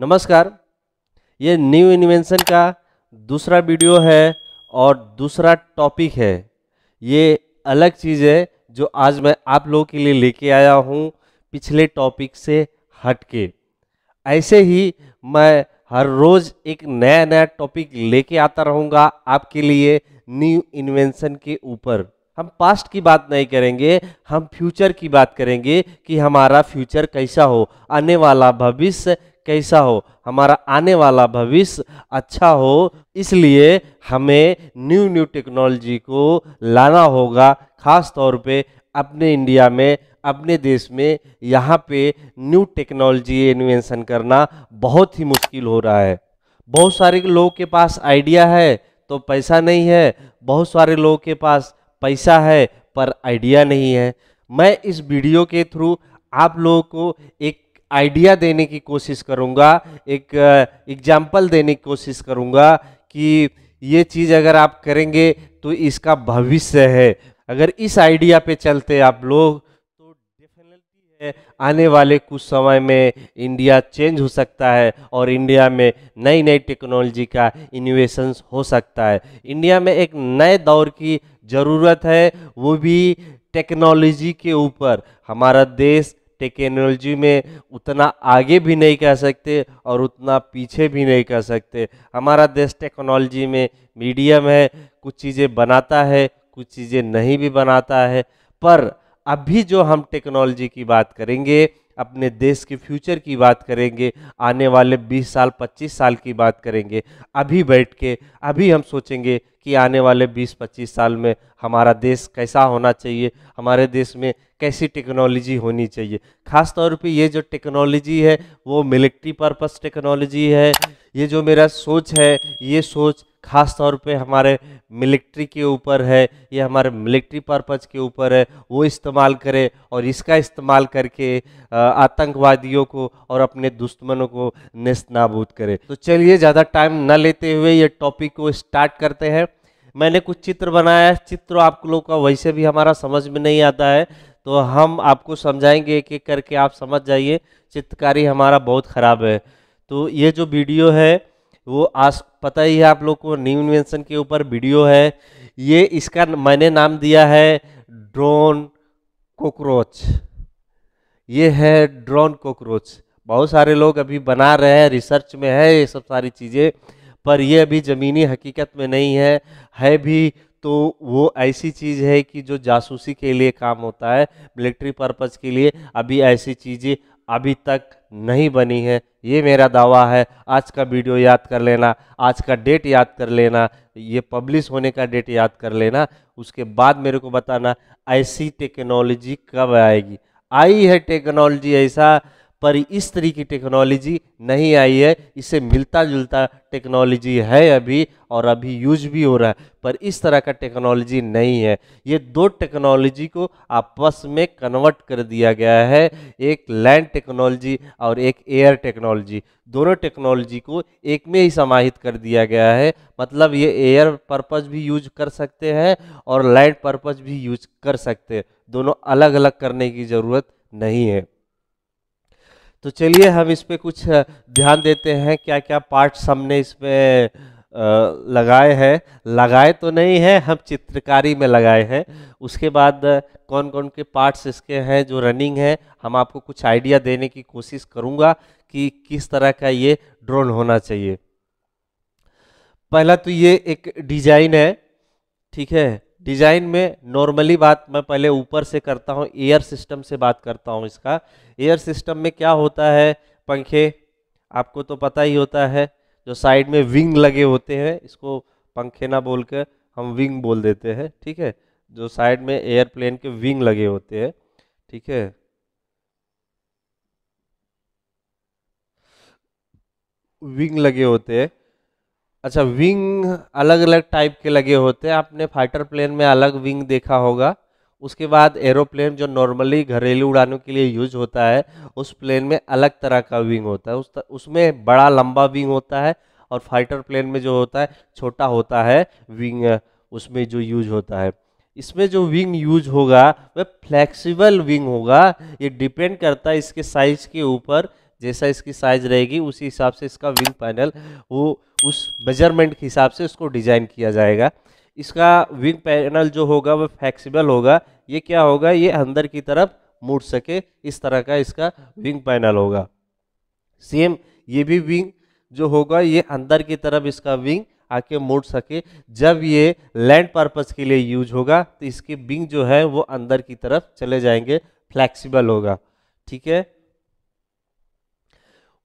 नमस्कार ये new invention का दूसरा वीडियो है और दूसरा टॉपिक है ये अलग चीज़ है जो आज मैं आप लोगों के लिए लेके आया हूँ पिछले टॉपिक से हट के ऐसे ही मैं हर रोज़ एक नया नया टॉपिक लेके आता रहूँगा आपके लिए न्यू इन्वेंशन के ऊपर हम पास्ट की बात नहीं करेंगे हम फ्यूचर की बात करेंगे कि हमारा फ्यूचर कैसा हो आने वाला भविष्य कैसा हो हमारा आने वाला भविष्य अच्छा हो इसलिए हमें न्यू न्यू टेक्नोलॉजी को लाना होगा ख़ास तौर पे अपने इंडिया में अपने देश में यहाँ पे न्यू टेक्नोलॉजी इन्वेंशन करना बहुत ही मुश्किल हो रहा है बहुत सारे लोगों के पास आइडिया है तो पैसा नहीं है बहुत सारे लोगों के पास पैसा है पर आइडिया नहीं है मैं इस वीडियो के थ्रू आप लोगों को एक आइडिया देने की कोशिश करूँगा एक एग्जाम्पल देने की कोशिश करूँगा कि ये चीज़ अगर आप करेंगे तो इसका भविष्य है अगर इस आइडिया पे चलते आप लोग तो डेफिनेटली है आने वाले कुछ समय में इंडिया चेंज हो सकता है और इंडिया में नई नई टेक्नोलॉजी का इनोवेशन हो सकता है इंडिया में एक नए दौर की ज़रूरत है वो भी टेक्नोलॉजी के ऊपर हमारा देश टेक्नोलॉजी में उतना आगे भी नहीं कह सकते और उतना पीछे भी नहीं कह सकते हमारा देश टेक्नोलॉजी में मीडियम है कुछ चीज़ें बनाता है कुछ चीज़ें नहीं भी बनाता है पर अभी जो हम टेक्नोलॉजी की बात करेंगे अपने देश के फ्यूचर की बात करेंगे आने वाले 20 साल 25 साल की बात करेंगे अभी बैठ के अभी हम सोचेंगे कि आने वाले 20-25 साल में हमारा देश कैसा होना चाहिए हमारे देश में कैसी टेक्नोलॉजी होनी चाहिए ख़ास तौर पे ये जो टेक्नोलॉजी है वो मिलिट्री पर्पस टेक्नोलॉजी है ये जो मेरा सोच है ये सोच ख़ास तौर पे हमारे मिलिट्री के ऊपर है या हमारे मिलिट्री पर्पज़ के ऊपर है वो इस्तेमाल करे और इसका इस्तेमाल करके आतंकवादियों को और अपने दुश्मनों को नस्त नाबूद करे तो चलिए ज़्यादा टाइम न लेते हुए ये टॉपिक को स्टार्ट करते हैं मैंने कुछ चित्र बनाया है चित्र आप लोग का वैसे भी हमारा समझ में नहीं आता है तो हम आपको समझाएंगे एक एक करके आप समझ जाइए चित्रकारी हमारा बहुत ख़राब है तो ये जो वीडियो है तो वो आज पता ही है आप लोग को न्यू इन्वेंशन के ऊपर वीडियो है ये इसका मैंने नाम दिया है ड्रोन कॉकरोच ये है ड्रोन कॉकरोच बहुत सारे लोग अभी बना रहे हैं रिसर्च में है ये सब सारी चीज़ें पर ये अभी ज़मीनी हकीकत में नहीं है है भी तो वो ऐसी चीज़ है कि जो जासूसी के लिए काम होता है मिलिट्री पर्पज़ के लिए अभी ऐसी चीज़ें अभी तक नहीं बनी है ये मेरा दावा है आज का वीडियो याद कर लेना आज का डेट याद कर लेना ये पब्लिश होने का डेट याद कर लेना उसके बाद मेरे को बताना ऐसी टेक्नोलॉजी कब आएगी आई है टेक्नोलॉजी ऐसा पर इस तरह की टेक्नोलॉजी नहीं आई है इसे मिलता जुलता टेक्नोलॉजी है अभी और अभी यूज भी हो रहा है पर इस तरह का टेक्नोलॉजी नहीं है ये दो टेक्नोलॉजी को आपस में कन्वर्ट कर दिया गया है एक लैंड टेक्नोलॉजी और एक एयर टेक्नोलॉजी दोनों टेक्नोलॉजी को एक में ही समाहित कर दिया गया है मतलब ये एयर पर्पज भी यूज कर सकते हैं और लैंड पर्पज भी यूज कर सकते हैं दोनों अलग अलग करने की ज़रूरत नहीं है तो चलिए हम इस पर कुछ ध्यान देते हैं क्या क्या पार्ट्स हमने इसमें लगाए हैं लगाए तो नहीं है हम चित्रकारी में लगाए हैं उसके बाद कौन कौन के पार्ट्स इसके हैं जो रनिंग है हम आपको कुछ आइडिया देने की कोशिश करूँगा कि किस तरह का ये ड्रोन होना चाहिए पहला तो ये एक डिजाइन है ठीक है डिजाइन में नॉर्मली बात मैं पहले ऊपर से करता हूँ एयर सिस्टम से बात करता हूँ इसका एयर सिस्टम में क्या होता है पंखे आपको तो पता ही होता है जो साइड में विंग लगे होते हैं इसको पंखे ना बोल कर हम विंग बोल देते हैं ठीक है जो साइड में एयरप्लेन के विंग लगे होते हैं ठीक है विंग लगे होते हैं अच्छा विंग अलग अलग टाइप के लगे होते हैं आपने फाइटर प्लेन में अलग विंग देखा होगा उसके बाद एरोप्लेन जो नॉर्मली घरेलू उड़ानों के लिए यूज होता है उस प्लेन में अलग तरह का विंग होता है उस तर, उसमें बड़ा लंबा विंग होता है और फाइटर प्लेन में जो होता है छोटा होता है विंग उसमें जो यूज होता है इसमें जो विंग यूज होगा वह फ्लैक्सीबल विंग होगा ये डिपेंड करता है इसके साइज के ऊपर जैसा इसकी साइज रहेगी उसी हिसाब से इसका विंग पैनल वो उस मेजरमेंट के हिसाब से उसको डिज़ाइन किया जाएगा इसका विंग पैनल जो होगा वह फ्लैक्सीबल होगा ये क्या होगा ये अंदर की तरफ मुड़ सके इस तरह का इसका विंग पैनल होगा सेम ये भी विंग जो होगा ये अंदर की तरफ इसका विंग आके मुड़ सके जब ये लैंड पर्पज़ के लिए यूज होगा तो इसके विंग जो है वो अंदर की तरफ चले जाएंगे फ्लैक्सीबल होगा ठीक है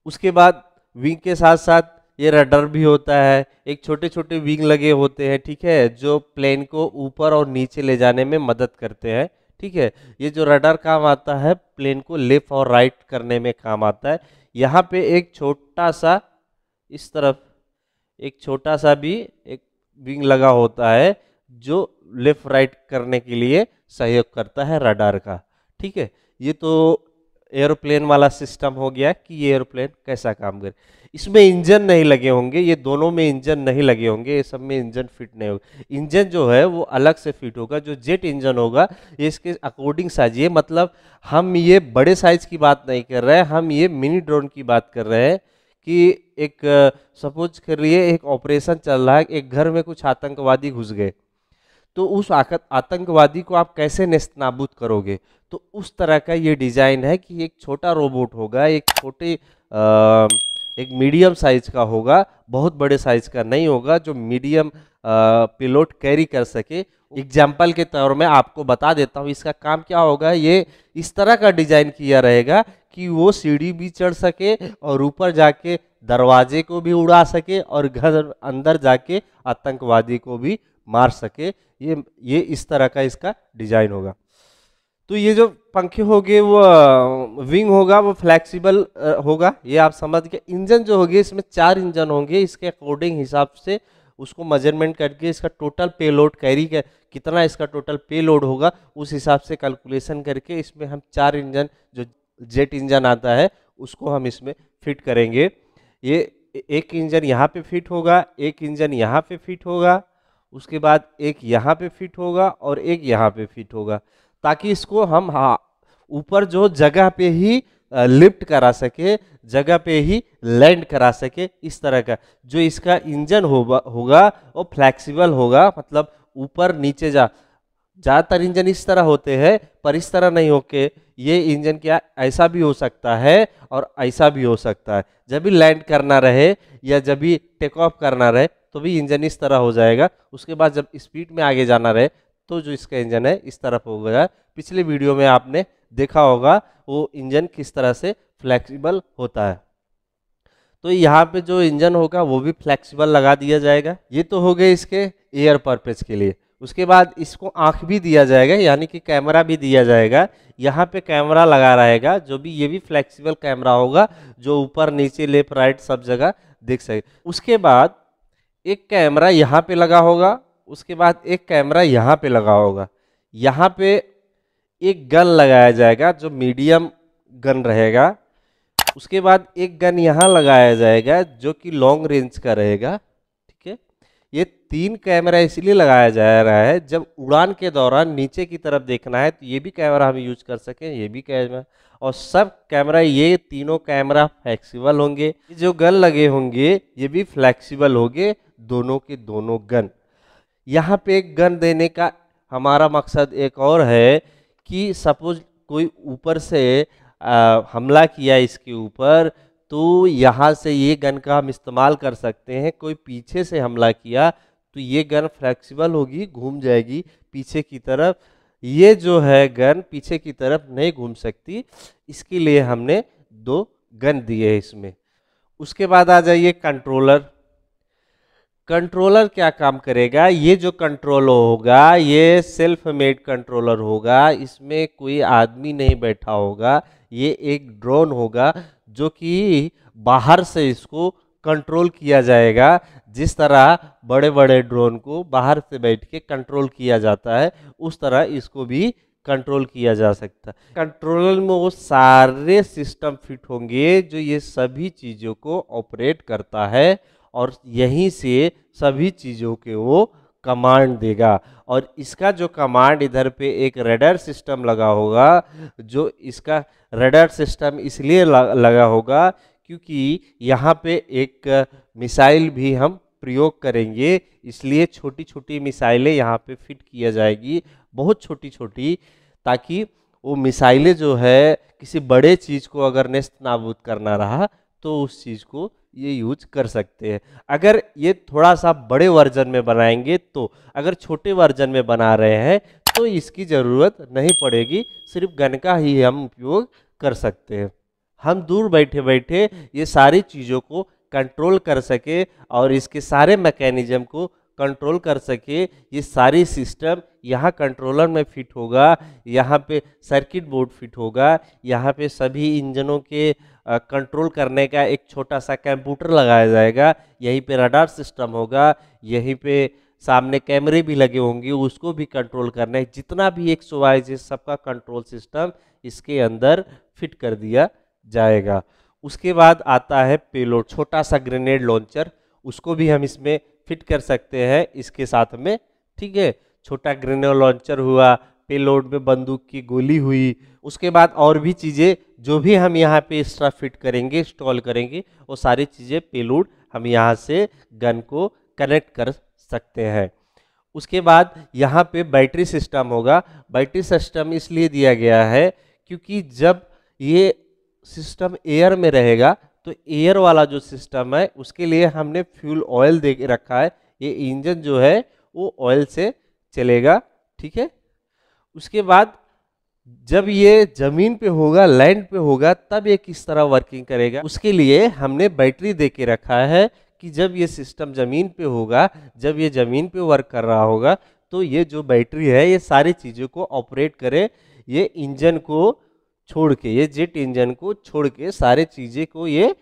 उसके बाद विंग के साथ साथ ये रडर भी होता है एक छोटे छोटे विंग लगे होते हैं ठीक है जो प्लेन को ऊपर और नीचे ले जाने में मदद करते हैं ठीक है ये जो रडर काम आता है प्लेन को लेफ्ट और राइट करने में काम आता है यहाँ पे एक छोटा सा इस तरफ एक छोटा सा भी एक विंग लगा होता है जो लेफ्ट राइट करने के लिए सहयोग करता है रडार का ठीक है ये तो एरोप्लेन वाला सिस्टम हो गया कि ये एरोप्लेन कैसा काम करे इसमें इंजन नहीं लगे होंगे ये दोनों में इंजन नहीं लगे होंगे ये सब में इंजन फिट नहीं होगा इंजन जो है वो अलग से फिट होगा जो जेट इंजन होगा ये इसके अकॉर्डिंग साजिए मतलब हम ये बड़े साइज की बात नहीं कर रहे हैं हम ये मिनी ड्रोन की बात कर रहे हैं कि एक सपोज करिए एक ऑपरेशन चल रहा है एक घर में कुछ आतंकवादी घुस गए तो उस आतंकवादी को आप कैसे नेस्तनाबूद करोगे तो उस तरह का ये डिज़ाइन है कि एक छोटा रोबोट होगा एक छोटे एक मीडियम साइज का होगा बहुत बड़े साइज का नहीं होगा जो मीडियम पिलोट कैरी कर सके एग्जाम्पल के तौर में आपको बता देता हूँ इसका काम क्या होगा ये इस तरह का डिज़ाइन किया रहेगा कि वो सीढ़ी भी चढ़ सके और ऊपर जाके दरवाजे को भी उड़ा सके और घर अंदर जाके आतंकवादी को भी मार सके ये ये इस तरह का इसका डिजाइन होगा तो ये जो पंखे होंगे वो विंग होगा वो फ्लेक्सिबल होगा ये आप समझ के इंजन जो होगी इसमें चार इंजन होंगे इसके अकॉर्डिंग हिसाब से उसको मेजरमेंट करके इसका टोटल पे लोड कैरी का कितना इसका टोटल पे लोड होगा उस हिसाब से कैलकुलेशन करके इसमें हम चार इंजन जो जेट इंजन आता है उसको हम इसमें फिट करेंगे ये एक इंजन यहाँ पे फिट होगा एक इंजन यहाँ पे फिट होगा उसके बाद एक यहाँ पे फिट होगा और एक यहाँ पे फिट होगा ताकि इसको हम हाँ ऊपर जो जगह पे ही लिफ्ट करा सके जगह पे ही लैंड करा सके इस तरह का जो इसका इंजन होगा होगा वो फ्लैक्सीबल होगा मतलब ऊपर नीचे जा ज़्यादातर इंजन इस तरह होते हैं पर इस तरह नहीं होके ये इंजन क्या ऐसा भी हो सकता है और ऐसा भी हो सकता है जब भी लैंड करना रहे या जब भी टेक ऑफ करना रहे तो भी इंजन इस तरह हो जाएगा उसके बाद जब स्पीड में आगे जाना रहे तो जो इसका इंजन है इस तरफ हो गया पिछले वीडियो में आपने देखा होगा वो इंजन किस तरह से फ्लैक्सीबल होता है तो यहाँ पे जो इंजन होगा वो भी फ्लैक्सीबल लगा दिया जाएगा ये तो हो गए इसके एयर पर्पज के लिए उसके बाद इसको आँख भी दिया जाएगा यानी कि कैमरा भी दिया जाएगा यहाँ पे कैमरा लगा रहेगा जो भी ये भी फ्लेक्सिबल कैमरा होगा जो ऊपर नीचे लेफ्ट राइट सब जगह देख सके उसके बाद एक कैमरा यहाँ पे लगा होगा उसके बाद एक कैमरा यहाँ पे लगा होगा यहाँ पे एक गन लगाया जाएगा जो मीडियम गन रहेगा उसके बाद एक गन यहाँ लगाया जाएगा जो कि लॉन्ग रेंज का रहेगा ठीक है ये तीन कैमरा इसलिए लगाया जा रहा है जब उड़ान के दौरान नीचे की तरफ देखना है तो ये भी कैमरा हम यूज कर सकें ये भी कैमरा और सब कैमरा ये तीनों कैमरा फ्लेक्सिबल होंगे जो गन लगे होंगे ये भी फ्लेक्सिबल होंगे दोनों के दोनों गन यहाँ पे एक गन देने का हमारा मकसद एक और है कि सपोज कोई ऊपर से आ, हमला किया इसके ऊपर तो यहाँ से ये गन का हम इस्तेमाल कर सकते हैं कोई पीछे से हमला किया तो ये गन फ्लेक्सिबल होगी घूम जाएगी पीछे की तरफ ये जो है गन पीछे की तरफ नहीं घूम सकती इसके लिए हमने दो गन दिए हैं इसमें उसके बाद आ जाइए कंट्रोलर कंट्रोलर क्या काम करेगा ये जो कंट्रोलर होगा ये सेल्फ मेड कंट्रोलर होगा इसमें कोई आदमी नहीं बैठा होगा ये एक ड्रोन होगा जो कि बाहर से इसको कंट्रोल किया जाएगा जिस तरह बड़े बड़े ड्रोन को बाहर से बैठ के कंट्रोल किया जाता है उस तरह इसको भी कंट्रोल किया जा सकता है कंट्रोलर में वो सारे सिस्टम फिट होंगे जो ये सभी चीज़ों को ऑपरेट करता है और यहीं से सभी चीज़ों के वो कमांड देगा और इसका जो कमांड इधर पे एक रेडर सिस्टम लगा होगा जो इसका रेडर सिस्टम इसलिए लगा होगा क्योंकि यहाँ पे एक मिसाइल भी हम प्रयोग करेंगे इसलिए छोटी छोटी मिसाइलें यहाँ पे फिट किया जाएगी बहुत छोटी छोटी ताकि वो मिसाइलें जो है किसी बड़े चीज़ को अगर नेस्त नाबूद करना रहा तो उस चीज़ को ये यूज कर सकते हैं अगर ये थोड़ा सा बड़े वर्जन में बनाएंगे तो अगर छोटे वर्जन में बना रहे हैं तो इसकी ज़रूरत नहीं पड़ेगी सिर्फ गन का ही हम उपयोग कर सकते हैं हम दूर बैठे बैठे ये सारी चीज़ों को कंट्रोल कर सके और इसके सारे मैकेनिज्म को कंट्रोल कर सके ये सारी सिस्टम यहाँ कंट्रोलर में फिट होगा यहाँ पे सर्किट बोर्ड फिट होगा यहाँ पे सभी इंजनों के कंट्रोल करने का एक छोटा सा कंप्यूटर लगाया जाएगा यहीं पे रडार सिस्टम होगा यहीं पे सामने कैमरे भी लगे होंगे उसको भी कंट्रोल करना है जितना भी एक सोवाइज है सबका कंट्रोल सिस्टम इसके अंदर फिट कर दिया जाएगा उसके बाद आता है पेलोड छोटा सा ग्रेनेड लॉन्चर उसको भी हम इसमें फिट कर सकते हैं इसके साथ में ठीक है छोटा ग्रेनेड लॉन्चर हुआ पेलोड में बंदूक की गोली हुई उसके बाद और भी चीज़ें जो भी हम यहाँ पे एक्स्ट्रा फिट करेंगे इंस्टॉल करेंगे वो सारी चीज़ें पेलोड हम यहाँ से गन को कनेक्ट कर सकते हैं उसके बाद यहाँ पे बैटरी सिस्टम होगा बैटरी सिस्टम इसलिए दिया गया है क्योंकि जब ये सिस्टम एयर में रहेगा तो एयर वाला जो सिस्टम है उसके लिए हमने फ्यूल ऑयल दे रखा है ये इंजन जो है वो ऑयल से चलेगा ठीक है उसके बाद जब ये जमीन पे होगा लैंड पे होगा तब ये किस तरह वर्किंग करेगा उसके लिए हमने बैटरी दे के रखा है कि जब ये सिस्टम जमीन पे होगा जब ये जमीन पे वर्क कर रहा होगा तो ये जो बैटरी है ये सारी चीज़ों को ऑपरेट करे ये इंजन को छोड़ के ये जेट इंजन को छोड़ के सारे चीज़ें को ये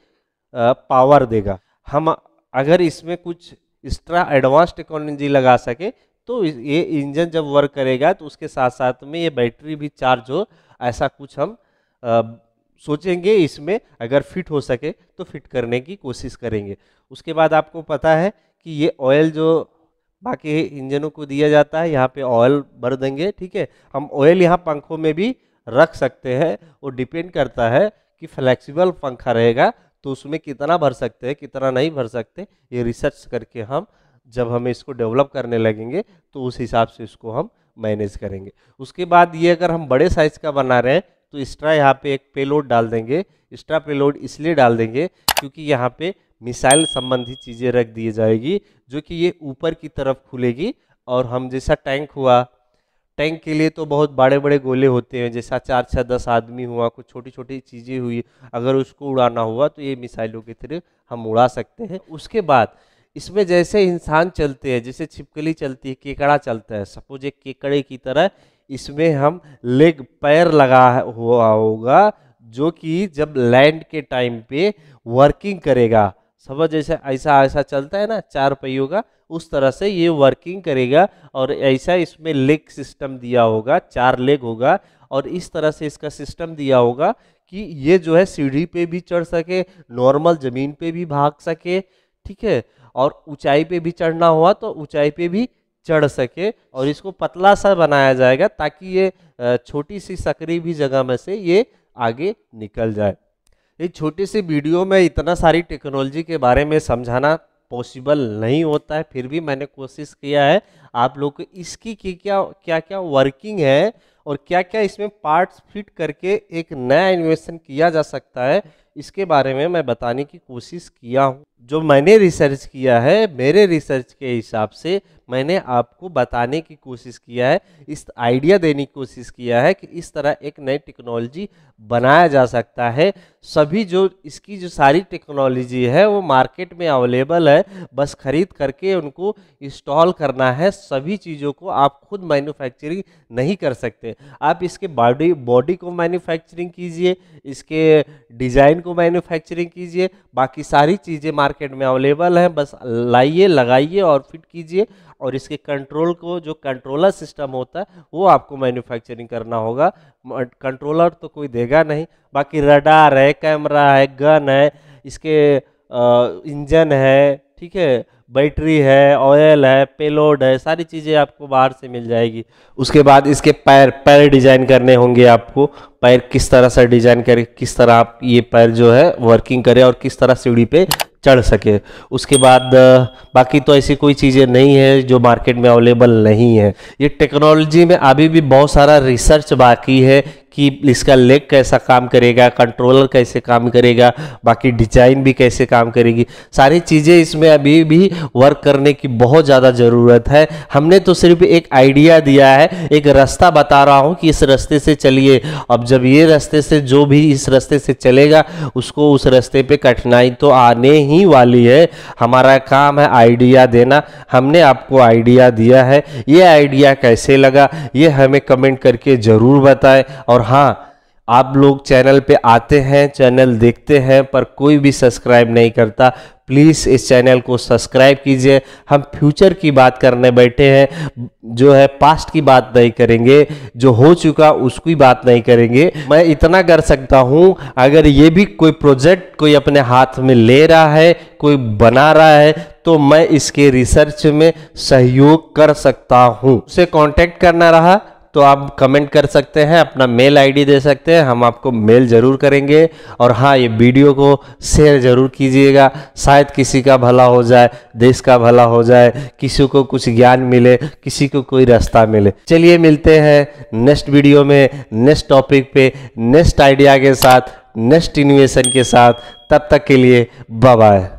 पावर देगा हम अगर इसमें कुछ एक्स्ट्रा एडवांस टेक्नोलॉजी लगा सके तो ये इंजन जब वर्क करेगा तो उसके साथ साथ में ये बैटरी भी चार्ज हो ऐसा कुछ हम आ, सोचेंगे इसमें अगर फिट हो सके तो फिट करने की कोशिश करेंगे उसके बाद आपको पता है कि ये ऑयल जो बाकी इंजनों को दिया जाता है यहाँ पे ऑयल भर देंगे ठीक है हम ऑयल यहाँ पंखों में भी रख सकते हैं वो डिपेंड करता है कि फ्लेक्सिबल पंखा रहेगा तो उसमें कितना भर सकते हैं कितना नहीं भर सकते ये रिसर्च करके हम जब हम इसको डेवलप करने लगेंगे तो उस हिसाब से इसको हम मैनेज करेंगे उसके बाद ये अगर हम बड़े साइज़ का बना रहे हैं तो एक्स्ट्रा यहाँ पे एक पेलोड डाल देंगे एक्स्ट्रा पेलोड इसलिए डाल देंगे क्योंकि यहाँ पे मिसाइल संबंधी चीज़ें रख दी जाएगी जो कि ये ऊपर की तरफ खुलेगी और हम जैसा टैंक हुआ टैंक के लिए तो बहुत बड़े बड़े गोले होते हैं जैसा चार छः दस आदमी हुआ कुछ छोटी छोटी चीज़ें हुई अगर उसको उड़ाना हुआ तो ये मिसाइलों के थ्रू हम उड़ा सकते हैं उसके बाद इसमें जैसे इंसान चलते हैं जैसे छिपकली चलती है केकड़ा चलता है सपोज एक केकड़े की तरह इसमें हम लेग पैर लगा हुआ होगा जो कि जब लैंड के टाइम पे वर्किंग करेगा सपोज जैसे ऐसा ऐसा चलता है ना चार पहियों का उस तरह से ये वर्किंग करेगा और ऐसा इसमें लेग सिस्टम दिया होगा चार लेग होगा और इस तरह से इसका सिस्टम दिया होगा कि ये जो है सीढ़ी पे भी चढ़ सके नॉर्मल ज़मीन पे भी भाग सके ठीक है और ऊंचाई पे भी चढ़ना हुआ तो ऊंचाई पे भी चढ़ सके और इसको पतला सा बनाया जाएगा ताकि ये छोटी सी सकरी भी जगह में से ये आगे निकल जाए ये छोटी सी वीडियो में इतना सारी टेक्नोलॉजी के बारे में समझाना पॉसिबल नहीं होता है फिर भी मैंने कोशिश किया है आप लोग को इसकी क्या क्या क्या वर्किंग है और क्या क्या इसमें पार्ट्स फिट करके एक नया इन्वेस्टमेंट किया जा सकता है इसके बारे में मैं बताने की कोशिश किया हूँ जो मैंने रिसर्च किया है मेरे रिसर्च के हिसाब से मैंने आपको बताने की कोशिश किया है इस आइडिया देने की कोशिश किया है कि इस तरह एक नई टेक्नोलॉजी बनाया जा सकता है सभी जो इसकी जो सारी टेक्नोलॉजी है वो मार्केट में अवेलेबल है बस खरीद करके उनको इंस्टॉल करना है सभी चीज़ों को आप खुद मैन्युफैक्चरिंग नहीं कर सकते हैं आप इसके बॉडी बॉडी को मैन्युफैक्चरिंग कीजिए इसके डिज़ाइन को मैन्युफैक्चरिंग कीजिए बाकी सारी चीज़ें मार्केट में अवेलेबल हैं बस लाइए लगाइए और फिट कीजिए और इसके कंट्रोल को जो कंट्रोलर सिस्टम होता है वो आपको मैन्युफैक्चरिंग करना होगा कंट्रोलर तो कोई देगा नहीं बाकी रडार है कैमरा है गन है इसके इंजन है ठीक है बैटरी है ऑयल है पेलोड है सारी चीज़ें आपको बाहर से मिल जाएगी उसके बाद इसके पैर पैर डिज़ाइन करने होंगे आपको पैर किस तरह से डिज़ाइन करें किस तरह आप ये पैर जो है वर्किंग करें और किस तरह सीढ़ी पे चढ़ सके उसके बाद बाकी तो ऐसी कोई चीज़ें नहीं है जो मार्केट में अवेलेबल नहीं है ये टेक्नोलॉजी में अभी भी बहुत सारा रिसर्च बाकी है कि इसका लेग कैसा काम करेगा कंट्रोलर कैसे काम करेगा बाकी डिजाइन भी कैसे काम करेगी सारी चीज़ें इसमें अभी भी वर्क करने की बहुत ज़्यादा ज़रूरत है हमने तो सिर्फ एक आइडिया दिया है एक रास्ता बता रहा हूँ कि इस रास्ते से चलिए अब जब ये रास्ते से जो भी इस रास्ते से चलेगा उसको उस रास्ते पर कठिनाई तो आने ही वाली है हमारा काम है आइडिया देना हमने आपको आइडिया दिया है ये आइडिया कैसे लगा ये हमें कमेंट करके ज़रूर बताएं और और हाँ आप लोग चैनल पे आते हैं चैनल देखते हैं पर कोई भी सब्सक्राइब नहीं करता प्लीज़ इस चैनल को सब्सक्राइब कीजिए हम फ्यूचर की बात करने बैठे हैं जो है पास्ट की बात नहीं करेंगे जो हो चुका उसकी बात नहीं करेंगे मैं इतना कर सकता हूँ अगर ये भी कोई प्रोजेक्ट कोई अपने हाथ में ले रहा है कोई बना रहा है तो मैं इसके रिसर्च में सहयोग कर सकता हूँ उसे कॉन्टेक्ट करना रहा तो आप कमेंट कर सकते हैं अपना मेल आईडी दे सकते हैं हम आपको मेल ज़रूर करेंगे और हाँ ये वीडियो को शेयर ज़रूर कीजिएगा शायद किसी का भला हो जाए देश का भला हो जाए किसी को कुछ ज्ञान मिले किसी को कोई रास्ता मिले चलिए मिलते हैं नेक्स्ट वीडियो में नेक्स्ट टॉपिक पे नेक्स्ट आइडिया के साथ नेक्स्ट इनोवेशन के साथ तब तक के लिए बाय